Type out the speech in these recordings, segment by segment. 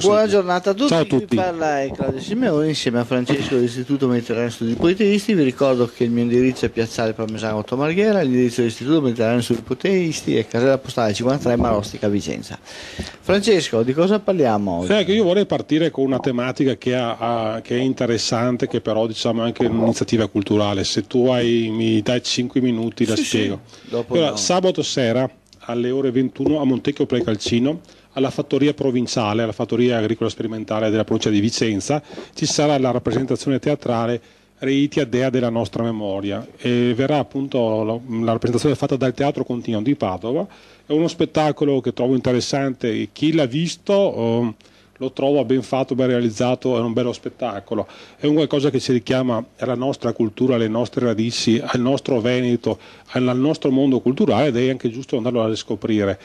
Buona giornata a tutti. Ciao a tutti. Vi parla è Claudio Simeoni insieme a Francesco dell'Istituto Mediterraneo Studi Politeisti. Vi ricordo che il mio indirizzo è Piazzale Parmesano Marghera, l'indirizzo dell'Istituto Mediterraneo Studi Politeisti è Casella Postale 53 Marostica Vicenza. Francesco, di cosa parliamo oggi? Sì, io vorrei partire con una tematica che, ha, ha, che è interessante, che però diciamo, è anche un'iniziativa culturale. Se tu hai, mi dai 5 minuti la sì, spiego. Sì, allora, no. Sabato sera alle ore 21 a Montecchio Precalcino, alla fattoria provinciale, alla fattoria agricola sperimentale della provincia di Vicenza, ci sarà la rappresentazione teatrale Reiti Dea della nostra memoria e verrà appunto la, la rappresentazione fatta dal Teatro Continuo di Padova. È uno spettacolo che trovo interessante, chi l'ha visto... Oh, lo trovo ben fatto, ben realizzato, è un bello spettacolo. È un qualcosa che ci richiama alla nostra cultura, alle nostre radici, al nostro Veneto, al nostro mondo culturale ed è anche giusto andarlo a riscoprire.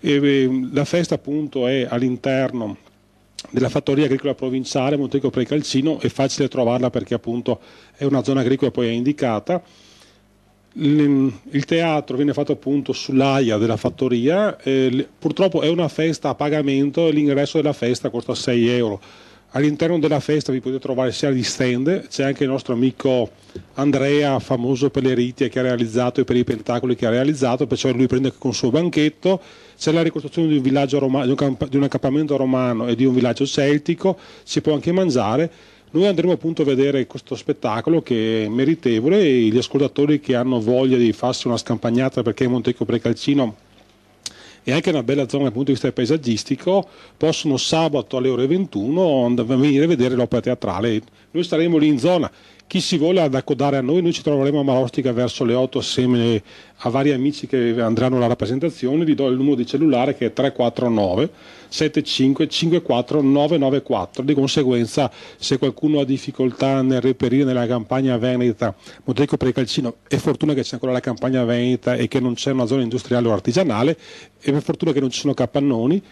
E eh, la festa appunto è all'interno della fattoria agricola provinciale Montecco Precalcino, è facile trovarla perché appunto è una zona agricola poi è indicata il teatro viene fatto appunto sull'aia della fattoria, eh, purtroppo è una festa a pagamento e l'ingresso della festa costa 6 euro. All'interno della festa vi potete trovare sia gli stand, c'è anche il nostro amico Andrea, famoso per le riti che ha realizzato e per i pentacoli che ha realizzato, perciò lui prende con il suo banchetto, c'è la ricostruzione di un, romano, di un accampamento romano e di un villaggio celtico, si può anche mangiare noi andremo appunto a vedere questo spettacolo che è meritevole e gli ascoltatori che hanno voglia di farsi una scampagnata perché Montecchio Precalcino e anche una bella zona dal punto di vista paesaggistico, possono sabato alle ore 21 venire a vedere l'opera teatrale. Noi staremo lì in zona chi si vuole ad accodare a noi, noi ci troveremo a Marostica verso le 8 assieme a vari amici che andranno alla rappresentazione, vi do il numero di cellulare che è 349 75 54 994, di conseguenza se qualcuno ha difficoltà nel reperire nella campagna veneta Monteco Precalcino, è fortuna che c'è ancora la campagna veneta e che non c'è una zona industriale o artigianale, è per fortuna che non ci sono capannoni,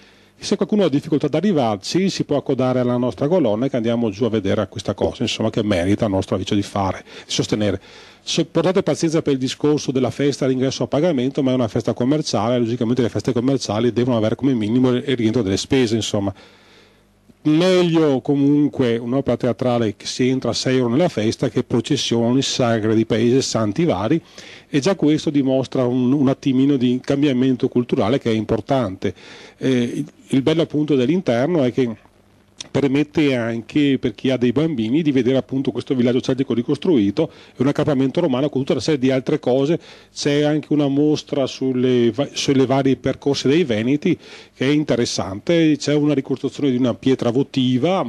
se qualcuno ha difficoltà ad arrivarci, si può accodare alla nostra colonna e andiamo giù a vedere questa cosa, insomma, che merita il nostro avviso di fare, di sostenere. So, portate pazienza per il discorso della festa all'ingresso a pagamento, ma è una festa commerciale, logicamente le feste commerciali devono avere come minimo il rientro delle spese, insomma meglio comunque un'opera teatrale che si entra a 6 euro nella festa che processioni sagre di paesi santi vari e già questo dimostra un, un attimino di cambiamento culturale che è importante. Eh, il bello appunto dell'interno è che permette anche per chi ha dei bambini di vedere appunto questo villaggio celtico ricostruito è un accampamento romano con tutta una serie di altre cose c'è anche una mostra sulle, sulle varie percorse dei Veneti che è interessante c'è una ricostruzione di una pietra votiva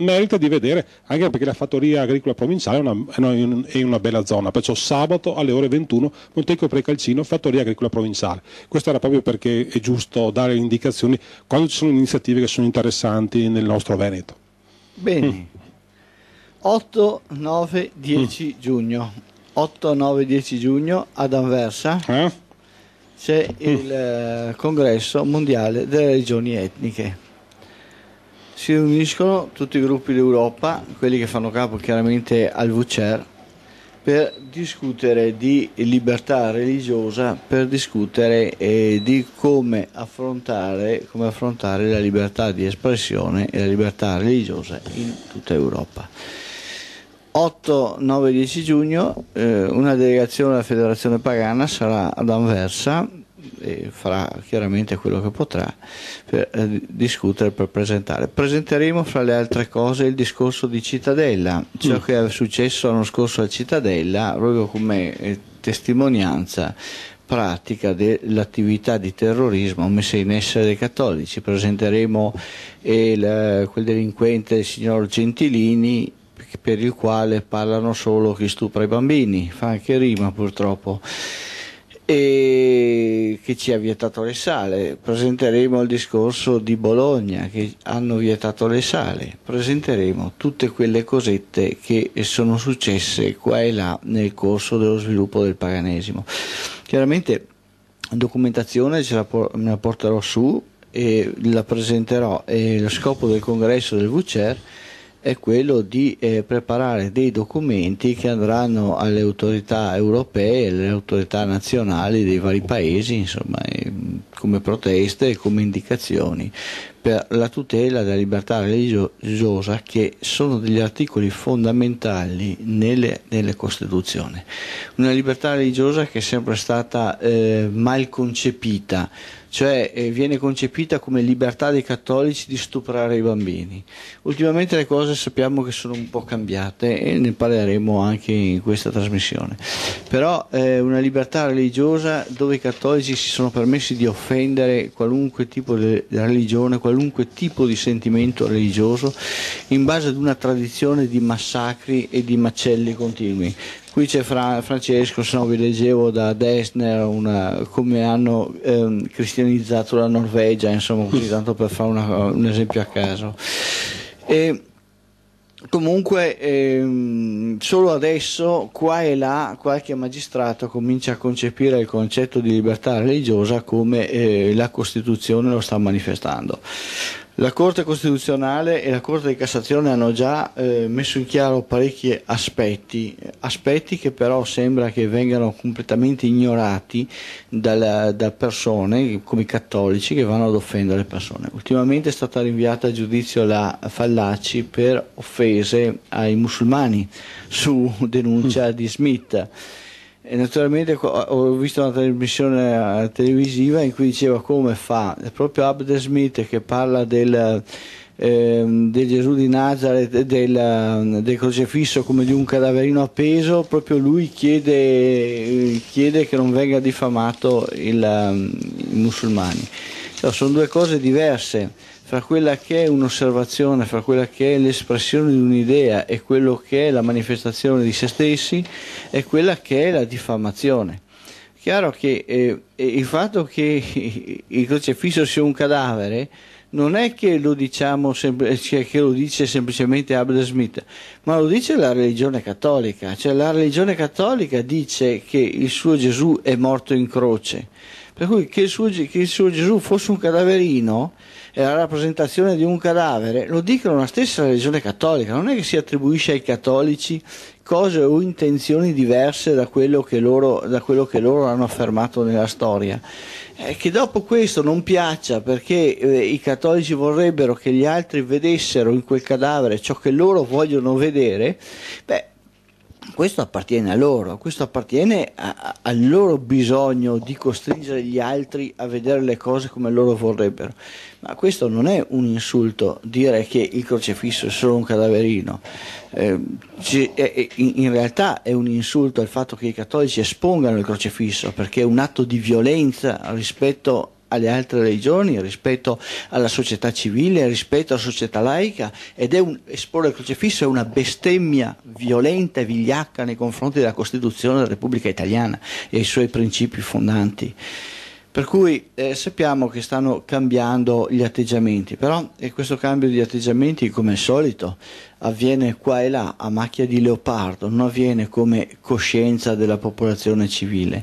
merita di vedere, anche perché la fattoria agricola provinciale è una, è una, è una bella zona, perciò sabato alle ore 21 Montecchio Precalcino, fattoria agricola provinciale. Questo era proprio perché è giusto dare indicazioni quando ci sono iniziative che sono interessanti nel nostro Veneto. Bene. Mm. 8, 9, 10 mm. giugno. 8, 9, 10 giugno ad Anversa. Eh? c'è il mm. eh, congresso mondiale delle regioni etniche si riuniscono tutti i gruppi d'Europa, quelli che fanno capo chiaramente al VCER, per discutere di libertà religiosa, per discutere eh, di come affrontare, come affrontare la libertà di espressione e la libertà religiosa in tutta Europa. 8, 9, 10 giugno eh, una delegazione della Federazione Pagana sarà ad Anversa e farà chiaramente quello che potrà per eh, discutere, per presentare. Presenteremo fra le altre cose il discorso di Cittadella, ciò mm. che è successo l'anno scorso a Cittadella, proprio come eh, testimonianza pratica dell'attività di terrorismo messa in essere dai cattolici. Presenteremo eh, il, quel delinquente, il signor Gentilini, per il quale parlano solo chi stupra i bambini, fa anche rima purtroppo e che ci ha vietato le sale, presenteremo il discorso di Bologna che hanno vietato le sale, presenteremo tutte quelle cosette che sono successe qua e là nel corso dello sviluppo del paganesimo. Chiaramente documentazione ce la, me la porterò su e la presenterò e lo scopo del congresso del VCER è quello di eh, preparare dei documenti che andranno alle autorità europee, alle autorità nazionali dei vari paesi, insomma, eh, come proteste e come indicazioni per la tutela della libertà religiosa che sono degli articoli fondamentali nelle, nelle Costituzioni. Una libertà religiosa che è sempre stata eh, mal concepita, cioè eh, viene concepita come libertà dei cattolici di stuprare i bambini. Ultimamente le cose sappiamo che sono un po' cambiate e ne parleremo anche in questa trasmissione. Però eh, una libertà religiosa dove i cattolici si sono permessi di offendere qualunque tipo di religione, qualunque tipo di sentimento religioso in base ad una tradizione di massacri e di macelli continui. Qui c'è Fra- Francesco, se no vi leggevo da Dessner una, come hanno ehm, cristianizzato la Norvegia, insomma così tanto per fare una, un esempio a caso. E, Comunque, ehm, solo adesso qua e là qualche magistrato comincia a concepire il concetto di libertà religiosa come eh, la Costituzione lo sta manifestando. La Corte Costituzionale e la Corte di Cassazione hanno già eh, messo in chiaro parecchi aspetti, aspetti che però sembra che vengano completamente ignorati dalla, da persone come i cattolici che vanno ad offendere le persone. Ultimamente è stata rinviata a giudizio la Fallaci per offese ai musulmani su denuncia di Smith. E naturalmente ho visto una trasmissione eh, televisiva in cui diceva come fa, proprio proprio Smith che parla del, ehm, del Gesù di Nazareth, del, ehm, del, crocefisso come di un cadaverino appeso, proprio lui chiede, chiede che non venga diffamato il, ehm, i musulmani. Cioè, sono due cose diverse fra quella che è un'osservazione, fra quella che è l'espressione di un'idea e quello che è la manifestazione di se stessi e quella che è la diffamazione. Chiaro che eh, il fatto che il crocefisso sia un cadavere non è che lo, diciamo eh, cioè che lo dice semplicemente Abel Smith, ma lo dice la religione cattolica, cioè la religione cattolica dice che il suo Gesù è morto in croce, per cui che il suo, che il suo Gesù fosse un cadaverino è la rappresentazione di un cadavere, lo dicono la stessa religione cattolica, non è che si attribuisce ai cattolici cose o intenzioni diverse da quello che loro, quello che loro hanno affermato nella storia. Eh, che dopo questo non piaccia perché eh, i cattolici vorrebbero che gli altri vedessero in quel cadavere ciò che loro vogliono vedere, beh, questo appartiene a loro, questo appartiene a, a, al loro bisogno di costringere gli altri a vedere le cose come loro vorrebbero. Ma questo non è un insulto dire che il crocefisso è solo un cadaverino. Eh, è, in, in realtà è un insulto il fatto che i cattolici espongano il crocefisso perché è un atto di violenza rispetto a alle altre religioni, rispetto alla società civile, rispetto alla società laica ed è un, esporre il crocifisso è una bestemmia violenta e vigliacca nei confronti della Costituzione della Repubblica Italiana e i suoi principi fondanti. Per cui eh, sappiamo che stanno cambiando gli atteggiamenti, però eh, questo cambio di atteggiamenti, come al solito, avviene qua e là a macchia di leopardo, non avviene come coscienza della popolazione civile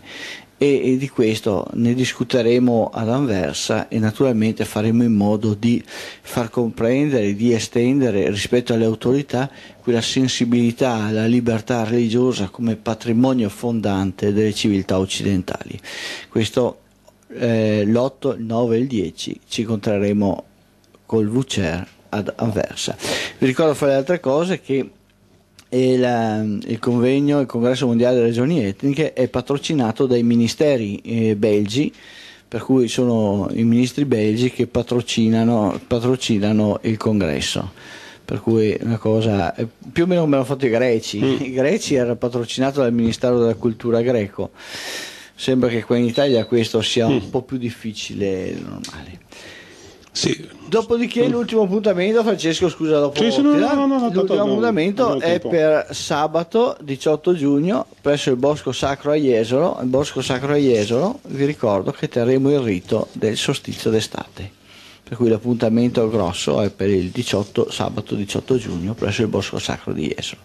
e, e di questo ne discuteremo ad Anversa e naturalmente faremo in modo di far comprendere, di estendere rispetto alle autorità quella sensibilità alla libertà religiosa come patrimonio fondante delle civiltà occidentali. Questo eh, l'8, il 9 e il 10 ci incontreremo col Vucer ad Anversa. Vi ricordo fra le altre cose che il, il, convegno, il congresso mondiale delle regioni etniche è patrocinato dai ministeri eh, belgi per cui sono i ministri belgi che patrocinano, patrocinano il congresso per cui una cosa più o meno come hanno fatto i greci mm. i greci era patrocinato dal ministero della cultura greco sembra che qua in Italia questo sia mm. un po' più difficile del normale sì, Dopodiché l'ultimo appuntamento, Francesco, scusa dopo. Sì, sì, no, no, no, l'ultimo appuntamento è per sabato 18 giugno presso il Bosco Sacro a Jesolo. Al Bosco Sacro a Jesolo vi ricordo che terremo il rito del sostizio d'estate per cui l'appuntamento grosso è per il 18, sabato 18 giugno presso il Bosco Sacro di Jesolo.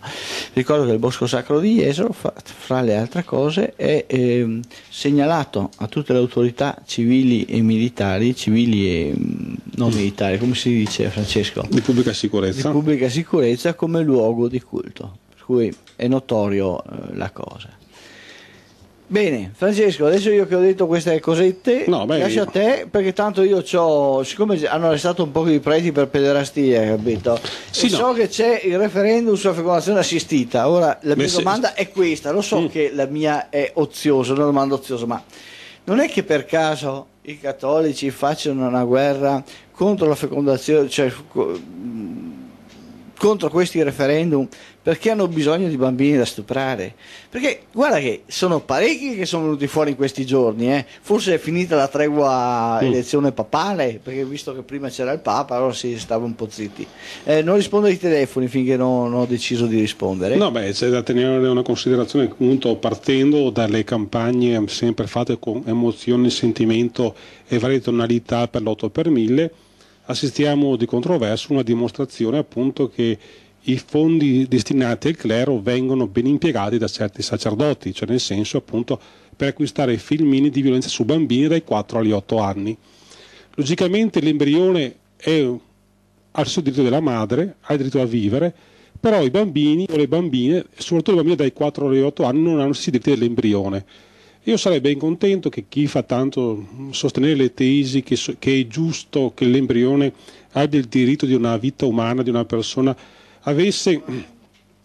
Ricordo che il Bosco Sacro di Jesolo, fra, le altre cose, è eh, segnalato a tutte le autorità civili e militari, civili e mm, non militari, come si dice Francesco? Di pubblica sicurezza. Di pubblica sicurezza come luogo di culto, per cui è notorio eh, la cosa. Bene, Francesco, adesso io che ho detto queste cosette, no, beh, a te, perché tanto io ho. Siccome hanno arrestato un po' i preti per pederastia, capito? Sì, no. So che c'è il referendum sulla fecondazione assistita. Ora, la mia Beh, domanda se... è questa: lo so mm. che la mia è oziosa, una domanda oziosa, ma non è che per caso i cattolici facciano una guerra contro la fecondazione, cioè contro questi referendum perché hanno bisogno di bambini da stuprare. Perché guarda che sono parecchi che sono venuti fuori in questi giorni, eh. forse è finita la tregua mm. elezione papale, perché visto che prima c'era il Papa, allora si stava un po' zitti. Eh, non rispondo ai telefoni finché non, ho deciso di rispondere. No, beh, c'è da tenere una considerazione appunto partendo dalle campagne sempre fatte con emozione, sentimento e varie tonalità per l'8 per 1000 assistiamo di controverso una dimostrazione appunto che i fondi destinati al clero vengono ben impiegati da certi sacerdoti, cioè nel senso appunto per acquistare filmini di violenza su bambini dai 4 agli 8 anni. Logicamente l'embrione è al suo diritto della madre, ha il diritto a vivere, però i bambini o le bambine, soprattutto le bambine dai 4 agli 8 anni, non hanno i diritti dell'embrione io sarei ben contento che chi fa tanto sostenere le tesi che, che è giusto che l'embrione abbia il diritto di una vita umana, di una persona, avesse,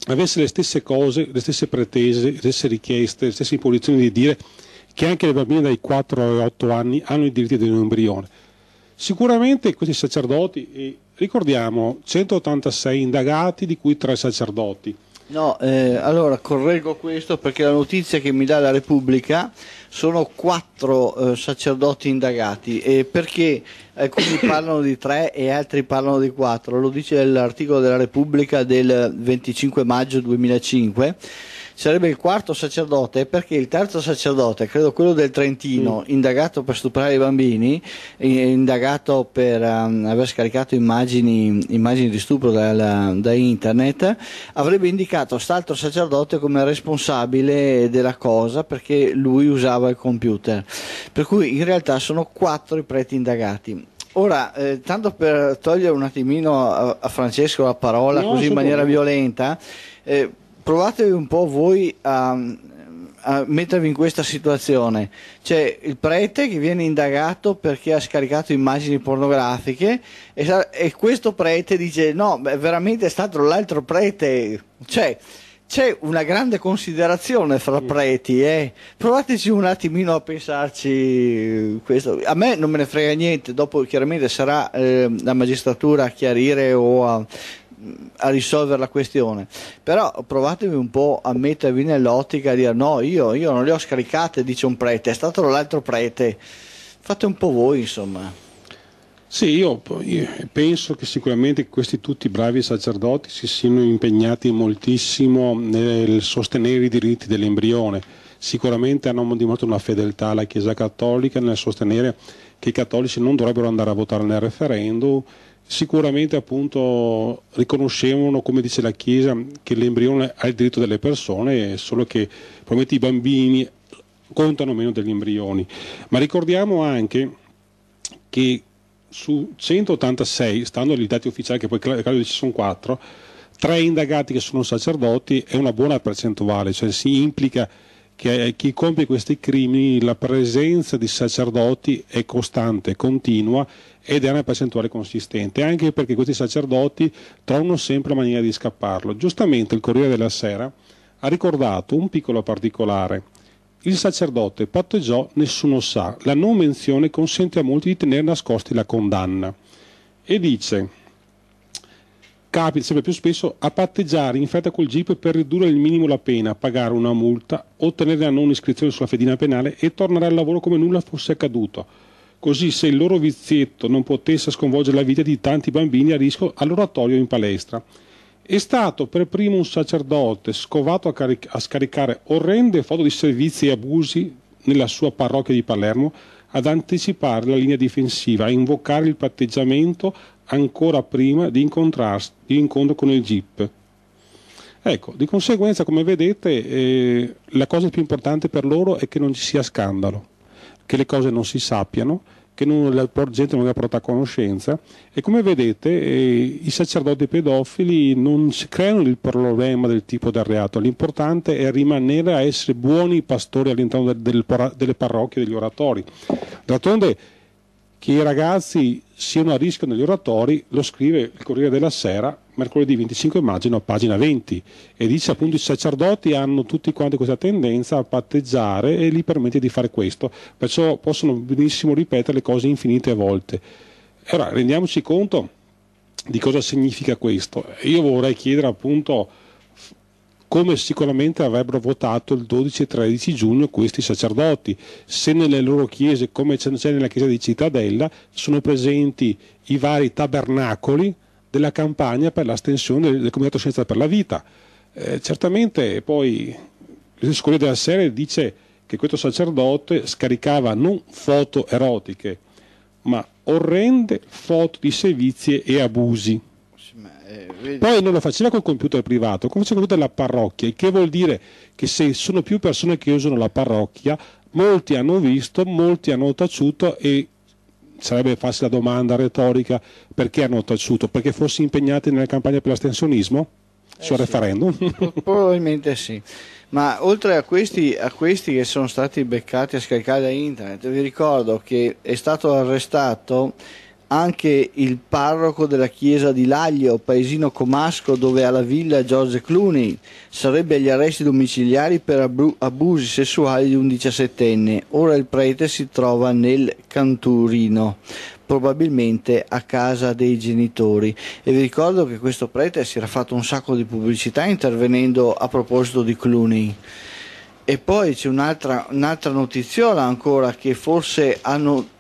avesse le stesse cose, le stesse pretese, le stesse richieste, le stesse imposizioni di dire che anche le bambine dai 4 ai 8 anni hanno i diritti di un embrione. Sicuramente questi sacerdoti, ricordiamo, 186 indagati di cui 3 sacerdoti, No, eh, allora correggo questo perché la notizia che mi dà la Repubblica sono quattro eh, sacerdoti indagati eh, perché alcuni parlano di tre e altri parlano di quattro, lo dice l'articolo della Repubblica del 25 maggio 2005 sarebbe il quarto sacerdote perché il terzo sacerdote, credo quello del Trentino, mm. indagato per stuprare i bambini, indagato per um, aver scaricato immagini, immagini di stupro da, da internet, avrebbe indicato quest'altro sacerdote come responsabile della cosa perché lui usava il computer. Per cui in realtà sono quattro i preti indagati. Ora, eh, tanto per togliere un attimino a, a Francesco la parola no, così in maniera violenta, eh, provatevi un po' voi a, a mettervi in questa situazione. C'è il prete che viene indagato perché ha scaricato immagini pornografiche e, e questo prete dice no, beh, veramente è stato l'altro prete. Cioè, c'è una grande considerazione fra preti, eh? provateci un attimino a pensarci questo. A me non me ne frega niente, dopo chiaramente sarà eh, la magistratura a chiarire o a a risolvere la questione però provatevi un po' a mettervi nell'ottica di dire no io, io non le ho scaricate dice un prete è stato l'altro prete fate un po' voi insomma sì, io, io, penso che sicuramente questi tutti bravi sacerdoti si siano impegnati moltissimo nel sostenere i diritti dell'embrione. Sicuramente hanno dimostrato una fedeltà alla Chiesa Cattolica nel sostenere che i cattolici non dovrebbero andare a votare nel referendum, Sicuramente appunto riconoscevano, come dice la Chiesa, che l'embrione ha il diritto delle persone, solo che probabilmente i bambini contano meno degli embrioni. Ma ricordiamo anche che su 186, stando agli dati ufficiali che poi credo ci sono 4, tre indagati che sono sacerdoti è una buona percentuale, cioè si implica che eh, chi compie questi crimini la presenza di sacerdoti è costante, continua ed è una percentuale consistente, anche perché questi sacerdoti trovano sempre maniera di scapparlo. Giustamente il Corriere della Sera ha ricordato un piccolo particolare. Il sacerdote patteggiò nessuno sa, la non menzione consente a molti di tenere nascosti la condanna. E dice, capita sempre più spesso a patteggiare in fretta col GIP per ridurre al minimo la pena, pagare una multa, ottenere la non iscrizione sulla fedina penale e tornare al lavoro come nulla fosse accaduto Così se il loro vizietto non potesse sconvolgere la vita di tanti bambini a rischio all'oratorio in palestra. È stato per primo un sacerdote scovato a, caric- a scaricare orrende foto di servizi e abusi nella sua parrocchia di Palermo ad anticipare la linea difensiva, a invocare il patteggiamento ancora prima di, di incontro con il GIP. Ecco, di conseguenza, come vedete, eh, la cosa più importante per loro è che non ci sia scandalo che le cose non si sappiano, che non, la gente non è ha portata a conoscenza e come vedete eh, i sacerdoti pedofili non creano il problema del tipo del reato, l'importante è rimanere a essere buoni pastori all'interno del, del, delle parrocchie, degli oratori. D'altronde che i ragazzi siano a rischio negli oratori lo scrive il Corriere della Sera mercoledì 25 maggio, no, pagina 20, e dice appunto i sacerdoti hanno tutti quanti questa tendenza a patteggiare e gli permette di fare questo, perciò possono benissimo ripetere le cose infinite volte. Ora rendiamoci conto di cosa significa questo. Io vorrei chiedere appunto come sicuramente avrebbero votato il 12 e 13 giugno questi sacerdoti, se nelle loro chiese, come c'è nella chiesa di Cittadella, sono presenti i vari tabernacoli, della campagna per l'astensione del, del Comitato Scienza per la Vita. Eh, certamente poi il Scuola della Serie dice che questo sacerdote scaricava non foto erotiche, ma orrende foto di sevizie e abusi. Poi non lo faceva col computer privato, come faceva con della parrocchia, il che vuol dire che se sono più persone che usano la parrocchia, molti hanno visto, molti hanno taciuto e sarebbe farsi la domanda retorica perché hanno taciuto? Perché fossi impegnati nella campagna per l'astensionismo? Eh sul sì. referendum? Probabilmente sì. Ma oltre a questi, a questi che sono stati beccati a scaricare da internet, vi ricordo che è stato arrestato anche il parroco della chiesa di Laglio, paesino comasco dove ha la villa George Clooney, sarebbe agli arresti domiciliari per abru- abusi sessuali di un diciassettenne. Ora il prete si trova nel Canturino, probabilmente a casa dei genitori. E vi ricordo che questo prete si era fatto un sacco di pubblicità intervenendo a proposito di Clooney. E poi c'è un'altra, un'altra notiziola ancora che forse hanno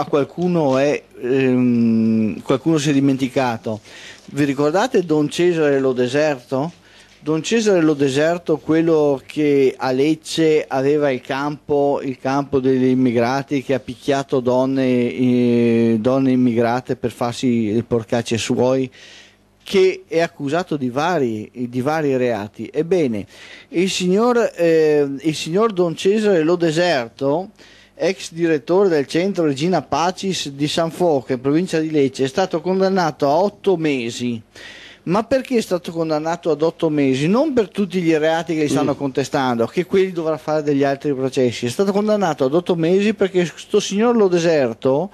a qualcuno, è, ehm, qualcuno si è dimenticato. Vi ricordate Don Cesare lo deserto? Don Cesare lo deserto, quello che a Lecce aveva il campo, il campo degli immigrati, che ha picchiato donne, eh, donne immigrate per farsi il porcacce suoi, che è accusato di vari, di vari reati. Ebbene, il signor, eh, il signor Don Cesare lo deserto ex direttore del centro Regina Pacis di San Foca, in provincia di Lecce, è stato condannato a otto mesi. Ma perché è stato condannato ad otto mesi? Non per tutti gli reati che gli stanno mm. contestando, che quelli dovrà fare degli altri processi. È stato condannato ad otto mesi perché questo signor Lo Deserto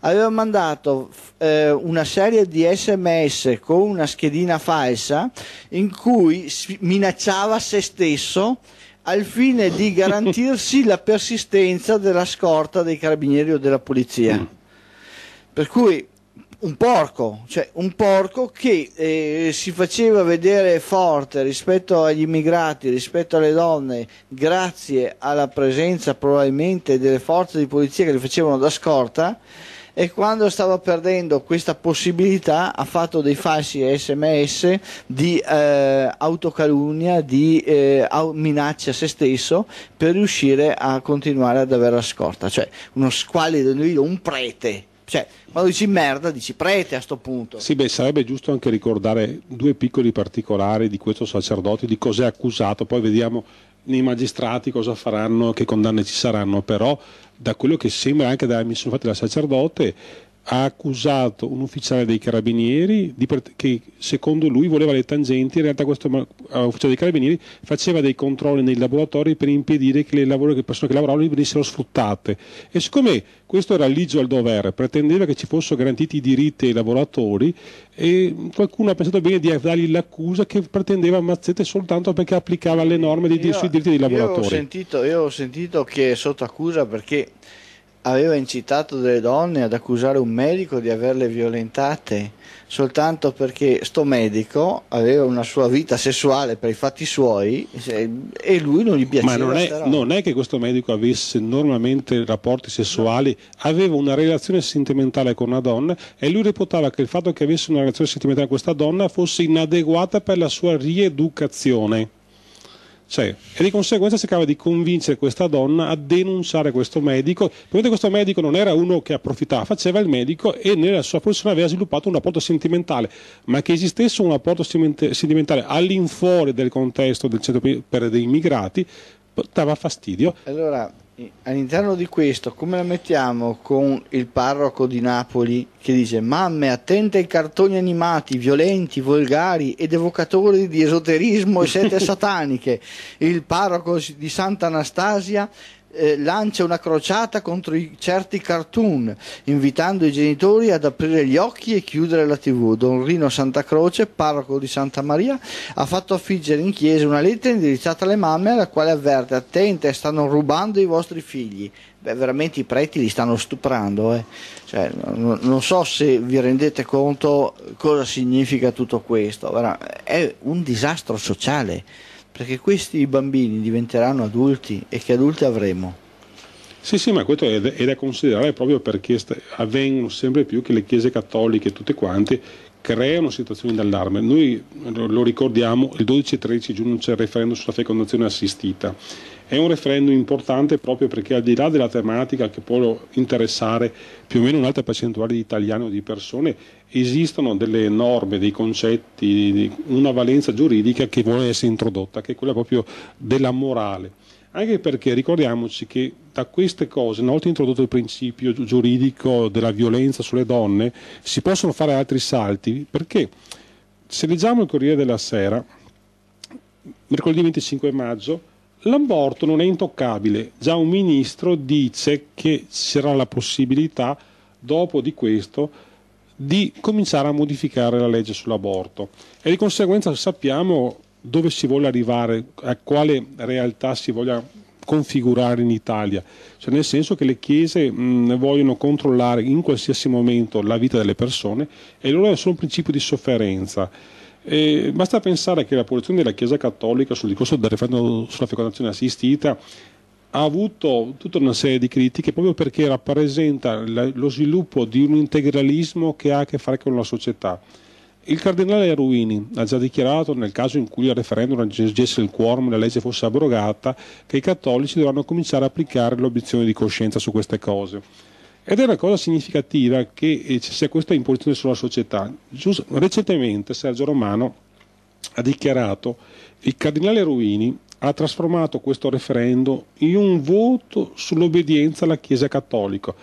aveva mandato eh, una serie di sms con una schedina falsa in cui minacciava se stesso al fine di garantirsi la persistenza della scorta dei carabinieri o della polizia. Mm. Per cui un porco, cioè un porco che eh, si faceva vedere forte rispetto agli immigrati, rispetto alle donne, grazie alla presenza probabilmente delle forze di polizia che li facevano da scorta, e quando stava perdendo questa possibilità ha fatto dei falsi sms di eh, autocalunnia, di eh, minaccia a se stesso per riuscire a continuare ad avere la scorta, cioè uno squallido individuo, un prete. Cioè, quando dici merda, dici prete a questo punto. Sì, beh, sarebbe giusto anche ricordare due piccoli particolari di questo sacerdote, di cos'è accusato, poi vediamo nei magistrati cosa faranno, che condanne ci saranno, però da quello che sembra anche dalla missione fatta dal sacerdote ha accusato un ufficiale dei carabinieri che secondo lui voleva le tangenti, in realtà questo ah, ufficiale dei carabinieri faceva dei controlli nei laboratori per impedire che le, lavoro, che persone che lavoravano venissero sfruttate. E siccome questo era ligio al dovere, pretendeva che ci fossero garantiti i diritti ai lavoratori e qualcuno ha pensato bene di dargli l'accusa che pretendeva mazzette soltanto perché applicava le norme dei, io, sui diritti dei lavoratori. Io ho, sentito, io ho sentito che è sotto accusa perché aveva incitato delle donne ad accusare un medico di averle violentate soltanto perché sto medico aveva una sua vita sessuale per i fatti suoi e lui non gli piaceva. Ma non è, non è che questo medico avesse normalmente rapporti sessuali, aveva una relazione sentimentale con una donna e lui reputava che il fatto che avesse una relazione sentimentale con questa donna fosse inadeguata per la sua rieducazione. Cioè, e di conseguenza cercava di convincere questa donna a denunciare questo medico. Probabilmente questo medico non era uno che approfittava, faceva il medico e nella sua professione aveva sviluppato un rapporto sentimentale, ma che esistesse un rapporto sentimentale all'infuori del contesto del centro per dei migrati portava fastidio. Allora, all'interno di questo, come la mettiamo con il parroco di Napoli che dice mamme attente ai cartoni animati, violenti, volgari ed evocatori di esoterismo e sete sataniche, il parroco di Santa Anastasia eh, lancia una crociata contro i, certi cartoon, invitando i genitori ad aprire gli occhi e chiudere la tv. Don Rino Santa Croce, parroco di Santa Maria, ha fatto affiggere in chiesa una lettera indirizzata alle mamme alla quale avverte attente, stanno rubando i vostri figli. Beh, veramente i preti li stanno stuprando. Eh. Cioè, non, non so se vi rendete conto cosa significa tutto questo. È un disastro sociale perché questi bambini diventeranno adulti e che adulti avremo? Sì, sì, ma questo è, da considerare proprio perché avvengono sempre più che le chiese cattoliche, tutte quante, creano situazioni d'allarme. Noi lo, ricordiamo, il 12 13 giugno c'è il referendum sulla fecondazione assistita è un referendum importante proprio perché al di là della tematica che può interessare più o meno un'altra percentuale di italiani o di persone, esistono delle norme, dei concetti, una valenza giuridica che vuole essere introdotta, che è quella proprio della morale. Anche perché ricordiamoci che da queste cose, una volta introdotto il principio giuridico della violenza sulle donne, si possono fare altri salti perché se leggiamo il Corriere della Sera, mercoledì 25 maggio Lamborto non è intoccabile, già un ministro dice che c'era la possibilità, dopo di questo, di cominciare a modificare la legge sull'aborto e di conseguenza sappiamo dove si vuole arrivare, a quale realtà si voglia configurare in Italia, cioè nel senso che le chiese mh, vogliono controllare in qualsiasi momento la vita delle persone e loro allora sono un principio di sofferenza e basta pensare che la posizione della Chiesa Cattolica sul discorso del referendum sulla fecondazione assistita ha avuto tutta una serie di critiche proprio perché rappresenta lo sviluppo di un integralismo che ha a che fare con la società. Il cardinale Ruini ha già dichiarato, nel caso in cui il referendum raggiungesse il quorum e la legge fosse abrogata, che i cattolici dovranno cominciare a applicare l'obiezione di coscienza su queste cose. Ed è una cosa significativa che eh, ci sia questa imposizione sulla società. Giusto, recentemente Sergio Romano ha dichiarato che il cardinale Ruini ha trasformato questo referendum in un voto sull'obbedienza alla Chiesa cattolica.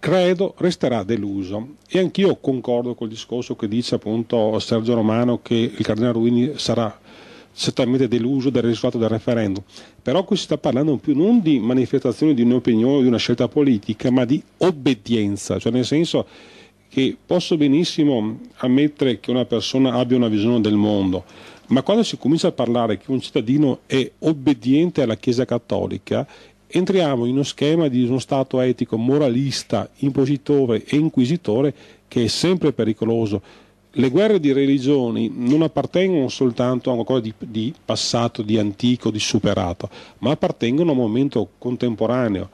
Credo resterà deluso. E anch'io concordo col discorso che dice appunto Sergio Romano che il cardinale Ruini sarà certamente deluso del risultato del referendum. Però qui si sta parlando più non di manifestazione di un'opinione di una scelta politica, ma di obbedienza, cioè nel senso che posso benissimo ammettere che una persona abbia una visione del mondo, ma quando si comincia a parlare che un cittadino è obbediente alla Chiesa Cattolica, entriamo in uno schema di uno Stato etico, moralista, impositore e inquisitore che è sempre pericoloso le guerre di religioni non appartengono soltanto a qualcosa di, di, passato, di antico, di superato, ma appartengono a un momento contemporaneo.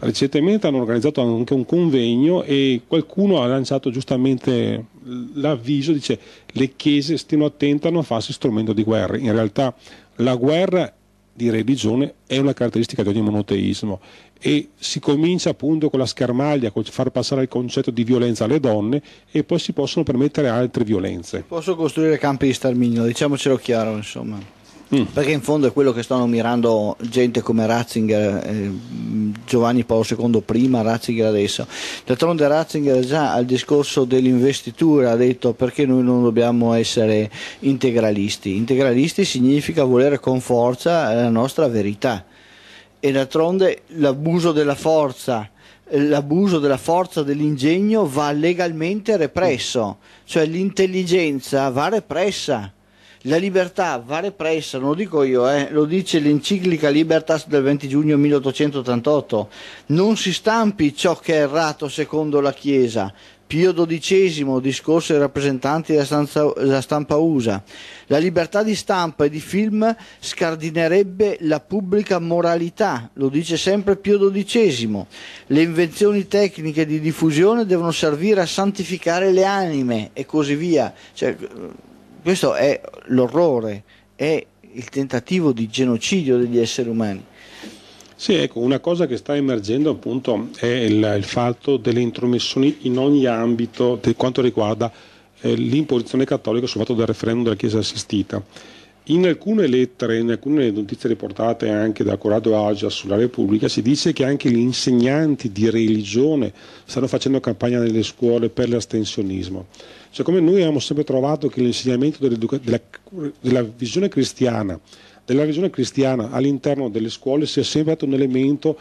Recentemente hanno organizzato anche un convegno e qualcuno ha lanciato giustamente l'avviso, dice le chiese stiano attente a non farsi strumento di guerra. In realtà la guerra di religione è una caratteristica di ogni monoteismo e si comincia appunto con la schermaglia, con far passare il concetto di violenza alle donne e poi si possono permettere altre violenze. Posso costruire campi di sterminio, diciamocelo chiaro insomma. Mm. Perché in fondo è quello che stanno mirando gente come Ratzinger, eh, Giovanni Paolo II prima, Ratzinger adesso. D'altronde Ratzinger già al discorso dell'investitura ha detto perché noi non dobbiamo essere integralisti. Integralisti significa volere con forza la nostra verità e d'altronde l'abuso della forza l'abuso della forza dell'ingegno va legalmente represso, cioè l'intelligenza va repressa, la libertà va repressa, non lo dico io, eh, lo dice l'enciclica Libertas del 20 giugno 1888, non si stampi ciò che è errato secondo la Chiesa, Pio XII, discorso ai rappresentanti della, stanza, della stampa USA. La libertà di stampa e di film scardinerebbe la pubblica moralità, lo dice sempre Pio XII. Le invenzioni tecniche di diffusione devono servire a santificare le anime e così via. Cioè, questo è l'orrore, è il tentativo di genocidio degli esseri umani. Sì, ecco, una cosa che sta emergendo appunto è il, il fatto delle intromissioni in ogni ambito per quanto riguarda eh, l'imposizione cattolica sul fatto del referendum della Chiesa assistita. In alcune lettere, in alcune notizie riportate anche da Corrado Agia sulla Repubblica, si dice che anche gli insegnanti di religione stanno facendo campagna nelle scuole per l'astensionismo. Cioè, noi abbiamo sempre trovato che l'insegnamento della visione cristiana della religione cristiana all'interno delle scuole sia sempre stato un elemento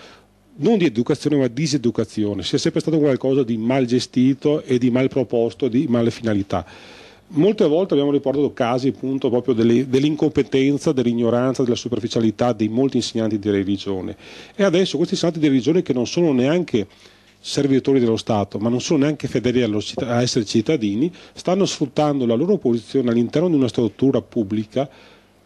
non di educazione ma diseducazione, sia sempre stato qualcosa di mal gestito e di mal proposto, di male finalità. Molte volte abbiamo riportato casi appunto proprio dell'incompetenza, dell'ignoranza, della superficialità di molti insegnanti di religione. E adesso questi insegnanti di religione che non sono neanche servitori dello Stato, ma non sono neanche fedeli a essere cittadini, stanno sfruttando la loro posizione all'interno di una struttura pubblica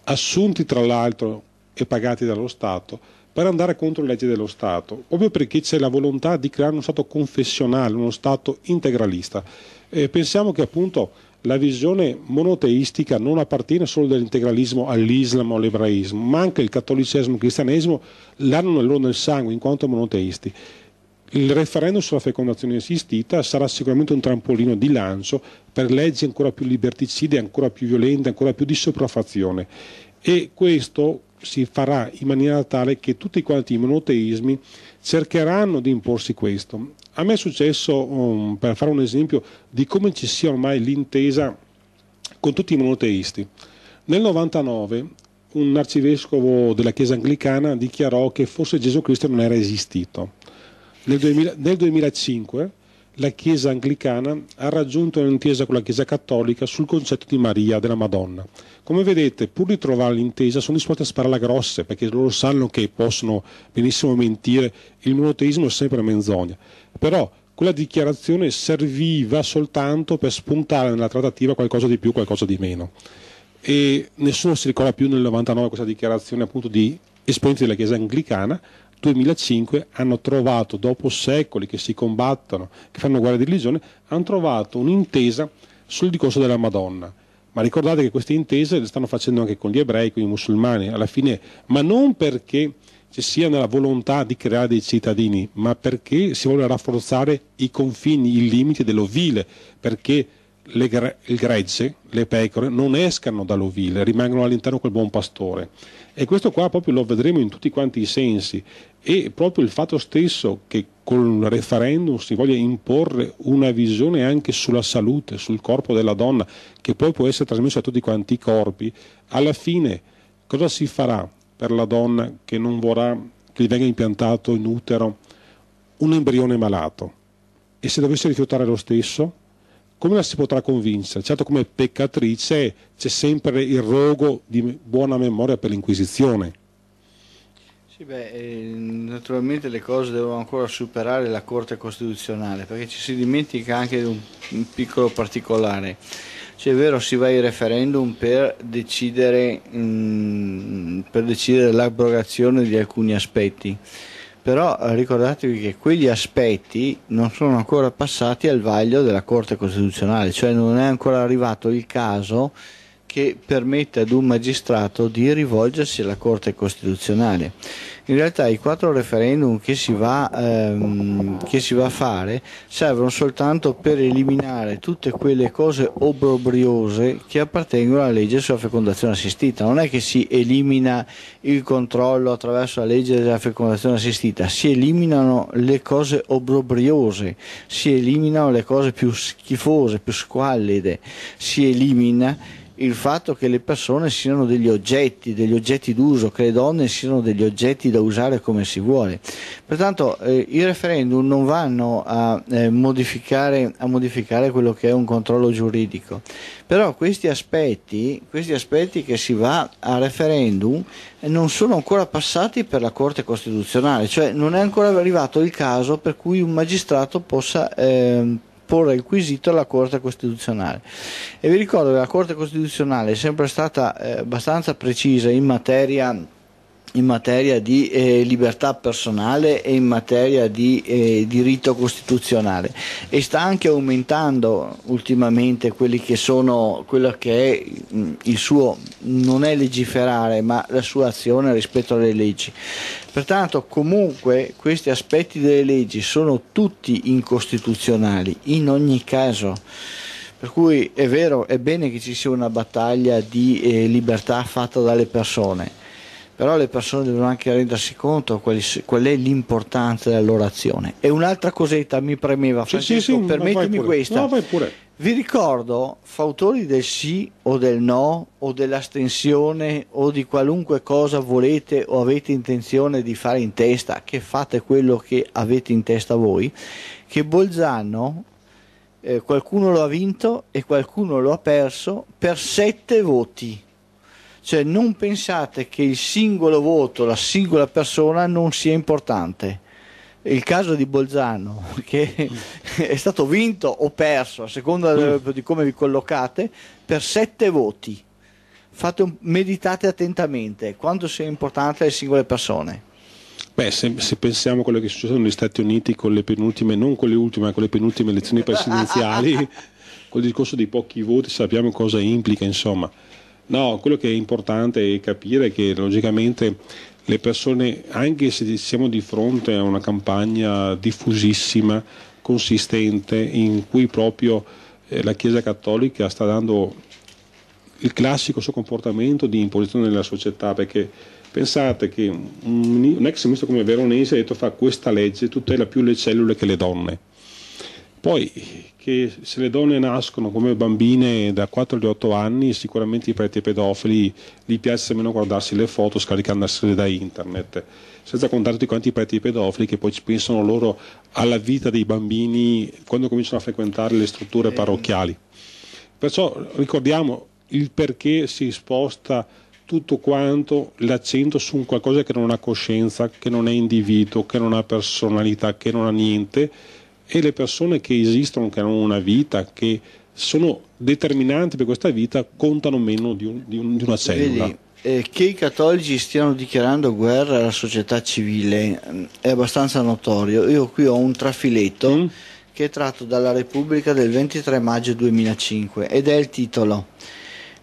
assunti tra l'altro e pagati dallo Stato, per andare contro le leggi dello Stato, proprio perché c'è la volontà di creare uno Stato confessionale, uno Stato integralista. E pensiamo che appunto la visione monoteistica non appartiene solo dell'integralismo all'Islam o all'ebraismo, ma anche il cattolicesimo e il cristianesimo l'hanno loro nel sangue in quanto monoteisti. Il referendum sulla fecondazione assistita sarà sicuramente un trampolino di lancio per leggi ancora più liberticide, ancora più violente, ancora più di sopraffazione e questo si farà in maniera tale che tutti quanti i monoteismi cercheranno di imporsi questo. A me è successo, um, per fare un esempio, di come ci sia ormai l'intesa con tutti i monoteisti. Nel 99 un arcivescovo della Chiesa anglicana dichiarò che forse Gesù Cristo non era esistito nel, 2000, nel 2005 la Chiesa anglicana ha raggiunto un'intesa con la Chiesa cattolica sul concetto di Maria, della Madonna. Come vedete, pur di trovare l'intesa, sono disposti a sparare la grossa, perché loro sanno che possono benissimo mentire, il monoteismo è sempre menzogna. Però quella dichiarazione serviva soltanto per spuntare nella trattativa qualcosa di più, qualcosa di meno. E nessuno si ricorda più nel 99 questa dichiarazione appunto di esponenti della Chiesa anglicana, 2005 hanno trovato, dopo secoli che si combattono, che fanno guerra di religione, hanno trovato un'intesa sul discorso della Madonna. Ma ricordate che queste intese le stanno facendo anche con gli ebrei, con i musulmani, alla fine, ma non perché ci sia la volontà di creare dei cittadini, ma perché si vuole rafforzare i confini, i limiti dell'ovile, perché le gre- il gregge, le pecore, non escano dall'ovile, rimangono all'interno quel buon pastore. E questo qua proprio lo vedremo in tutti quanti i sensi. E proprio il fatto stesso che col referendum si voglia imporre una visione anche sulla salute, sul corpo della donna, che poi può essere trasmessa a tutti quanti i corpi, alla fine cosa si farà per la donna che non vorrà che gli venga impiantato in utero un embrione malato? E se dovesse rifiutare lo stesso? come la si potrà convincere? Certo come peccatrice c'è sempre il rogo di buona memoria per l'Inquisizione. Sì, beh, eh, naturalmente le cose devono ancora superare la Corte Costituzionale, perché ci si dimentica anche di un piccolo particolare. Cioè è vero, si va in referendum per decidere, mh, mm, per decidere l'abrogazione di alcuni aspetti, però eh, ricordatevi che quegli aspetti non sono ancora passati al vaglio della Corte Costituzionale, cioè non è ancora arrivato il caso che permette ad un magistrato di rivolgersi alla Corte Costituzionale. In realtà i quattro referendum che si, va, ehm, che si va a fare servono soltanto per eliminare tutte quelle cose obrobriose che appartengono alla legge sulla fecondazione assistita. Non è che si elimina il controllo attraverso la legge della fecondazione assistita, si eliminano le cose obrobriose, si eliminano le cose più schifose, più squallide, si elimina il fatto che le persone siano degli oggetti, degli oggetti d'uso, che le donne siano degli oggetti da usare come si vuole. Pertanto eh, i referendum non vanno a, eh, modificare, a, modificare, quello che è un controllo giuridico, però questi aspetti, questi aspetti che si va a referendum eh, non sono ancora passati per la Corte Costituzionale, cioè non è ancora arrivato il caso per cui un magistrato possa... Ehm, porre il quesito alla Corte Costituzionale. E vi ricordo che la Corte Costituzionale è sempre stata eh, abbastanza precisa in materia in materia di eh, libertà personale e in materia di eh, diritto costituzionale e sta anche aumentando ultimamente sono, quello che è mm, il suo non è legiferare ma la sua azione rispetto alle leggi. Pertanto comunque questi aspetti delle leggi sono tutti incostituzionali in ogni caso. Per cui è vero, è bene che ci sia una battaglia di eh, libertà fatta dalle persone, però le persone devono anche rendersi conto quali, qual è l'importanza della loro azione. E un'altra cosetta mi premeva, sì, Francesco, sì, sì, permettimi questa. No, Vi ricordo, fautori del sì o del no o dell'astensione o di qualunque cosa volete o avete intenzione di fare in testa, che fate quello che avete in testa voi, che Bolzano eh, qualcuno lo ha vinto e qualcuno lo ha perso per sette voti cioè non pensate che il singolo voto, la singola persona non sia importante. Il caso di Bolzano, che è stato vinto o perso, a seconda mm. di come vi collocate, per sette voti. Un, meditate attentamente quanto sia importante le singole persone. Beh, se, se, pensiamo a quello che è successo negli Stati Uniti con le penultime, non con le ultime, ma con le penultime elezioni presidenziali, col discorso dei pochi voti sappiamo cosa implica, insomma. No, quello che è importante è capire che logicamente le persone, anche se siamo di fronte a una campagna diffusissima, consistente, in cui proprio eh, la Chiesa Cattolica sta dando il classico suo comportamento di imposizione della società, perché pensate che un, un ex ministro come Veronese ha detto fa questa legge tutela più le cellule che le donne poi che se le donne nascono come bambine da 4 agli 8 anni, sicuramente i preti pedofili gli piace meno guardarsi le foto scaricandosele da internet, senza contare tutti quanti i preti pedofili che poi pensano loro alla vita dei bambini quando cominciano a frequentare le strutture eh. parrocchiali. Perciò ricordiamo il perché si sposta tutto quanto l'accento su un qualcosa che non ha coscienza, che non è individuo, che non ha personalità, che non ha niente e le persone che esistono, che hanno una vita, che sono determinanti per questa vita, contano meno di, un, di, un, di una cellula. Vedi, eh, che i cattolici stiano dichiarando guerra alla società civile mm, è abbastanza notorio. Io qui ho un trafiletto mm. che è tratto dalla Repubblica del 23 maggio 2005 ed è il titolo.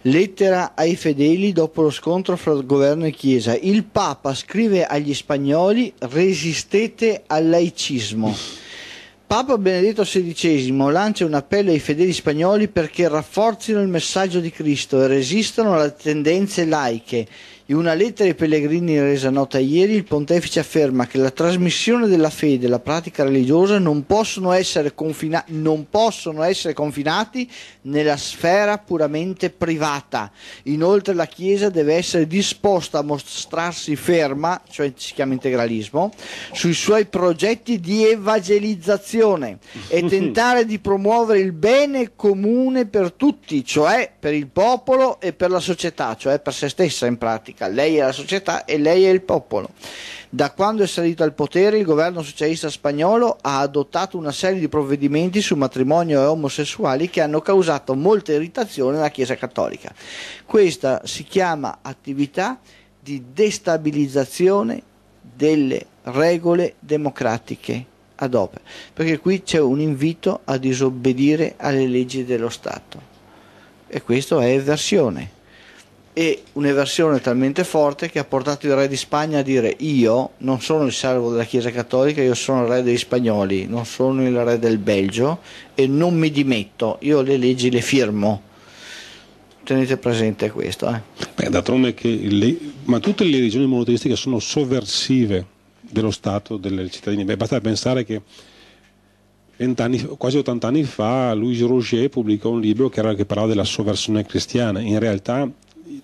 Lettera ai fedeli dopo lo scontro fra governo e chiesa. Il Papa scrive agli spagnoli resistete al laicismo. Papa Benedetto XVI lancia un appello ai fedeli spagnoli perché rafforzino il messaggio di Cristo e resistano alle tendenze laiche in una lettera ai pellegrini resa nota ieri, il pontefice afferma che la trasmissione della fede e la pratica religiosa non possono essere, confina- non possono essere confinati nella sfera puramente privata. Inoltre la Chiesa deve essere disposta a mostrarsi ferma, cioè si chiama integralismo, sui suoi progetti di evangelizzazione e tentare di promuovere il bene comune per tutti, cioè per il popolo e per la società, cioè per se stessa in pratica politica, lei è la società e lei è il popolo. Da quando è salito al potere il governo socialista spagnolo ha adottato una serie di provvedimenti su matrimonio e omosessuali che hanno causato molta irritazione nella Chiesa Cattolica. Questa si chiama attività di destabilizzazione delle regole democratiche ad opera, perché qui c'è un invito a disobbedire alle leggi dello Stato e questo è eversione e un'eversione talmente forte che ha portato il re di Spagna a dire io non sono il servo della Chiesa Cattolica, io sono il re degli spagnoli, non sono il re del Belgio e non mi dimetto, io le leggi le firmo. Tenete presente questo. Eh. Beh, d'altronde che le, ma tutte le religioni monoteistiche sono sovversive dello Stato, delle cittadine. Beh, basta pensare che Anni, quasi 80 anni fa Louis Roger pubblicò un libro che, era, che parlava della sovversione cristiana. In realtà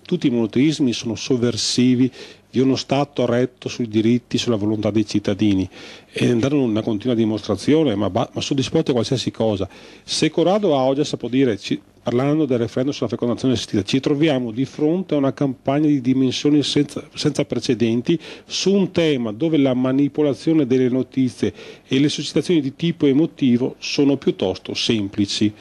tutti i monoteismi sono sovversivi di uno Stato retto sui diritti, sulla volontà dei cittadini e danno una continua dimostrazione, ma, ma sono disposti a qualsiasi cosa. Se Corrado Augias può dire, ci, parlando del referendum sulla fecondazione assistita, ci troviamo di fronte a una campagna di dimensioni senza, senza precedenti su un tema dove la manipolazione delle notizie e le suscitazioni di tipo emotivo sono piuttosto semplici.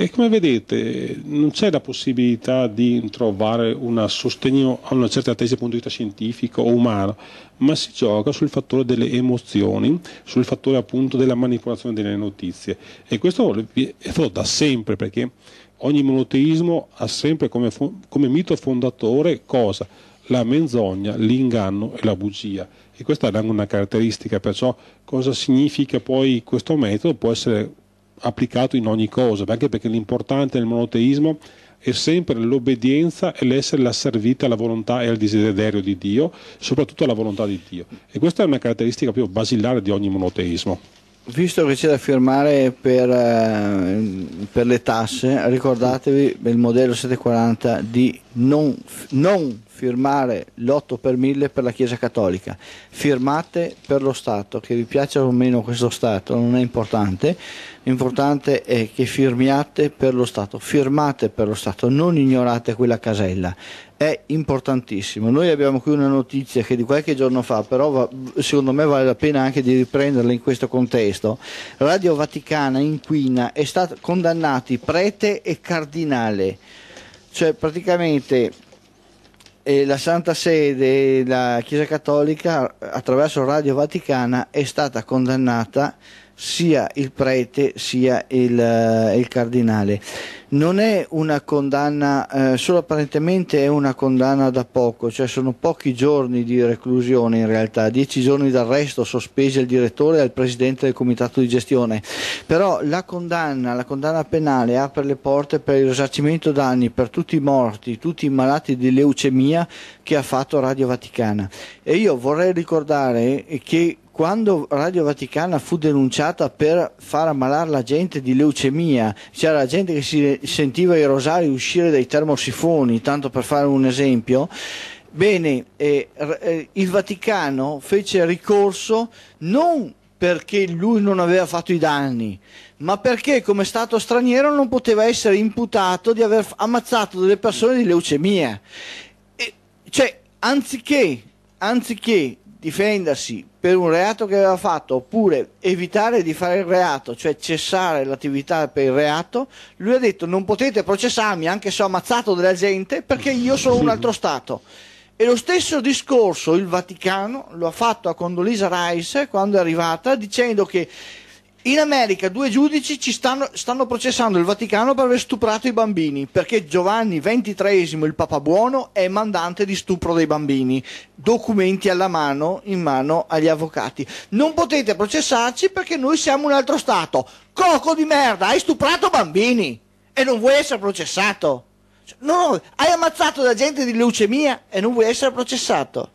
E come vedete non c'è la possibilità di trovare un sostegno a una certa tesi dal punto di vista scientifico o umano, ma si gioca sul fattore delle emozioni, sul fattore appunto della manipolazione delle notizie. E questo è fatto da sempre perché ogni monoteismo ha sempre come, come mito fondatore cosa? la menzogna, l'inganno e la bugia. E questa è anche una caratteristica, perciò cosa significa poi questo metodo può essere applicato in ogni cosa, anche perché l'importante nel monoteismo è sempre l'obbedienza e l'essere asservita alla volontà e al desiderio di Dio, soprattutto alla volontà di Dio. E questa è una caratteristica più basilare di ogni monoteismo visto che c'è da firmare per, eh, per le tasse, ricordatevi il modello 740 di non, non firmare l'8 per 1000 per la Chiesa Cattolica, firmate per lo Stato, che vi piaccia o meno questo Stato non è importante, l'importante è che firmiate per lo Stato, firmate per lo Stato, non ignorate quella casella è importantissimo. Noi abbiamo qui una notizia che di qualche giorno fa, però va, secondo me vale la pena anche di riprenderla in questo contesto. Radio Vaticana inquina, è stato condannati prete e cardinale. Cioè praticamente eh, la Santa Sede, la Chiesa Cattolica attraverso Radio Vaticana è stata condannata sia il prete sia il, eh, il cardinale. Non è una condanna, eh, solo apparentemente è una condanna da poco, cioè sono pochi giorni di reclusione in realtà, dieci giorni d'arresto sospesi al direttore e al presidente del comitato di gestione, però la condanna, la condanna penale apre le porte per il risarcimento danni per tutti i morti, tutti i malati di leucemia che ha fatto Radio Vaticana. E io vorrei ricordare che quando Radio Vaticana fu denunciata per far ammalare la gente di leucemia, c'era la gente che si sentiva i rosari uscire dai termosifoni, tanto per fare un esempio, bene, eh, eh, il Vaticano fece ricorso non perché lui non aveva fatto i danni, ma perché come Stato straniero non poteva essere imputato di aver ammazzato delle persone di leucemia. E, cioè, anziché, anziché difendersi per un reato che aveva fatto oppure evitare di fare il reato, cioè cessare l'attività per il reato, lui ha detto non potete processarmi anche se ho ammazzato della gente perché io sono un altro Stato. E lo stesso discorso il Vaticano lo ha fatto a Condolisa Rice quando è arrivata dicendo che in America due giudici ci stanno, stanno, processando il Vaticano per aver stuprato i bambini, perché Giovanni XXIII, il Papa Buono, è mandante di stupro dei bambini. Documenti alla mano, in mano agli avvocati. Non potete processarci perché noi siamo un altro Stato. Coco di merda, hai stuprato bambini e non vuoi essere processato. Cioè, no, hai ammazzato la gente di leucemia e non vuoi essere processato.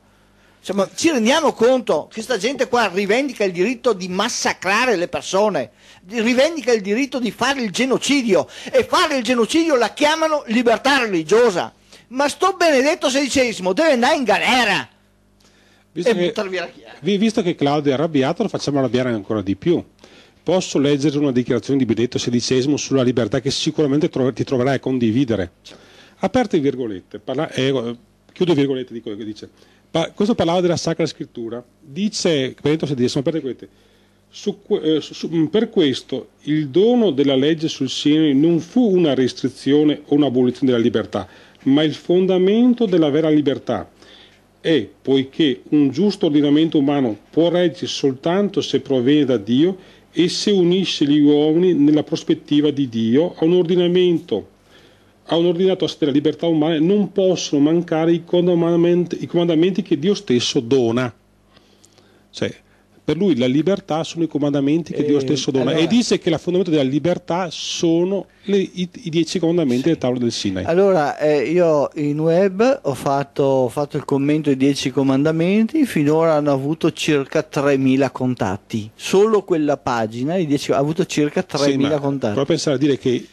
Insomma, cioè, ci rendiamo conto che questa gente qua rivendica il diritto di massacrare le persone, rivendica il diritto di fare il genocidio e fare il genocidio la chiamano libertà religiosa. Ma sto benedetto sedicesimo deve andare in galera visto e che, buttar via la chiave. Visto che Claudio è arrabbiato, lo facciamo arrabbiare ancora di più. Posso leggere una dichiarazione di Benedetto XVI sulla libertà che sicuramente tro- ti troverai a condividere. Aperte virgolette, parla- eh, chiudo virgolette, quello che dice questo parlava della Sacra Scrittura. Dice, su, eh, su, per questo il dono della legge sul Sinai non fu una restrizione o un'abolizione della libertà, ma il fondamento della vera libertà. E poiché un giusto ordinamento umano può reggere soltanto se proviene da Dio e se unisce gli uomini nella prospettiva di Dio a un ordinamento a un ordinato assetto la libertà umana non possono mancare i comandamenti, i comandamenti che Dio stesso dona. Cioè, per lui la libertà sono i comandamenti che e, Dio eh, stesso dona allora, e dice che la fondamento della libertà sono le, i, i, dieci comandamenti sì. del tavolo del Sinai. Allora eh, io in web ho fatto, ho fatto il commento dei dieci comandamenti, finora hanno avuto circa 3.000 contatti, solo quella pagina dieci, ha avuto circa 3.000 sì, contatti. Però pensare a dire che,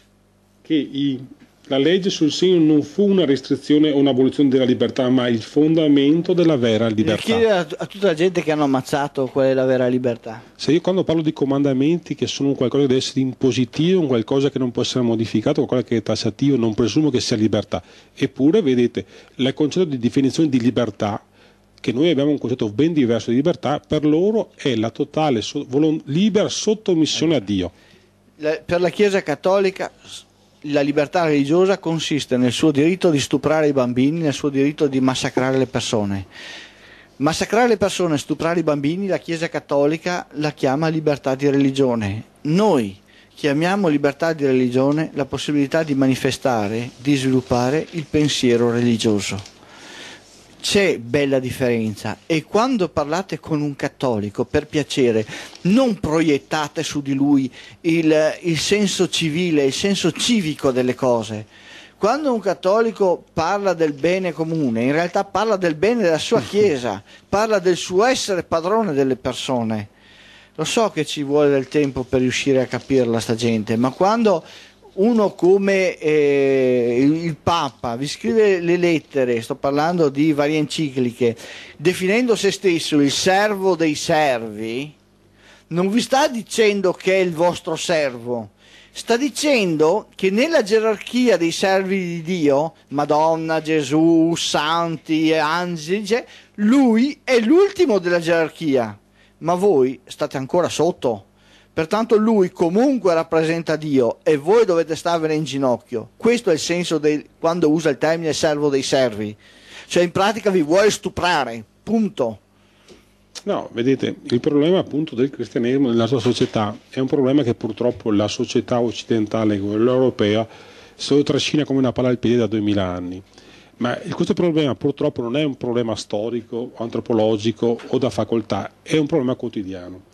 che i la legge sul segno non fu una restrizione o un'abolizione della libertà, ma il fondamento della vera libertà. Chiedi a, a, tutta la gente che hanno ammazzato qual è la vera libertà. Se io quando parlo di comandamenti che sono qualcosa che deve essere impositivo, qualcosa che non può essere modificato, qualcosa che è tassativo, non presumo che sia libertà. Eppure, vedete, il concetto di definizione di libertà che noi abbiamo un concetto ben diverso di libertà, per loro è la totale so, volon, libera sottomissione a Dio. La, per la Chiesa Cattolica la libertà religiosa consiste nel suo diritto di stuprare i bambini, nel suo diritto di massacrare le persone. Massacrare le persone, stuprare i bambini, la Chiesa Cattolica la chiama libertà di religione. Noi chiamiamo libertà di religione la possibilità di manifestare, di sviluppare il pensiero religioso c'è bella differenza e quando parlate con un cattolico, per piacere, non proiettate su di lui il, il senso civile, il senso civico delle cose. Quando un cattolico parla del bene comune, in realtà parla del bene della sua Chiesa, parla del suo essere padrone delle persone. Lo so che ci vuole del tempo per riuscire a capirla sta gente, ma quando uno come eh, il Papa vi scrive le lettere, sto parlando di varie encicliche, definendo se stesso il servo dei servi, non vi sta dicendo che è il vostro servo, sta dicendo che nella gerarchia dei servi di Dio, Madonna, Gesù, Santi, Angeli, lui è l'ultimo della gerarchia, ma voi state ancora sotto Pertanto lui comunque rappresenta Dio e voi dovete starvene in ginocchio. Questo è il senso del, quando usa il termine servo dei servi. Cioè in pratica vi vuole stuprare, punto. No, vedete, il problema appunto del cristianesimo nella sua società è un problema che purtroppo la società occidentale e quella europea se lo trascina come una palla al piede da 2000 anni. Ma questo problema purtroppo non è un problema storico, antropologico o da facoltà, è un problema quotidiano.